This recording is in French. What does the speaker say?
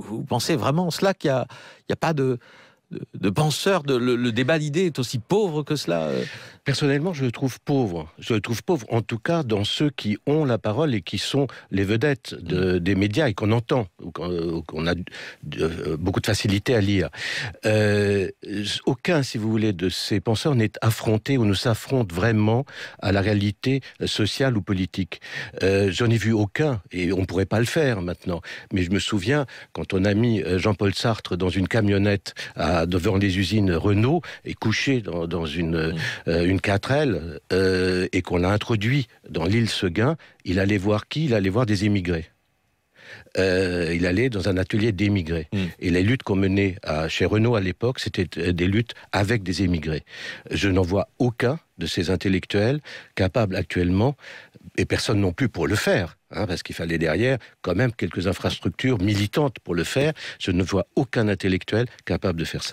vous pensez vraiment cela qu'il n'y a, a, pas de, de, penseurs, le, débat d'idées est aussi pauvre que cela euh Personnellement, je le trouve pauvre. Je le trouve pauvre, en tout cas, dans ceux qui ont la parole et qui sont les vedettes mm. des médias et qu'on entend, euh, qu'on a euh, beaucoup de facilité à lire. aucun, si vous voulez, de ces penseurs n'est affronté ou ne s'affronte vraiment à la réalité sociale ou politique. J'en ai vu aucun, et on ne pourrait pas le faire maintenant. Mais je me souviens, quand on a mis Jean-Paul Sartre dans une camionnette à devant les usines Renault et couché dans, une, euh, une 4L euh, et qu'on l'a introduit dans l'île Seguin, il allait voir qui Il allait voir des émigrés. Euh, il allait dans un atelier d'émigrés. Et les luttes qu'on menait chez Renault à l'époque, c'était des luttes avec des émigrés. Je n'en vois aucun de ces intellectuels capables actuellement et personne non plus pour le faire, hein, parce qu'il fallait derrière quand même quelques infrastructures militantes pour le faire. Je ne vois aucun intellectuel capable de faire ça.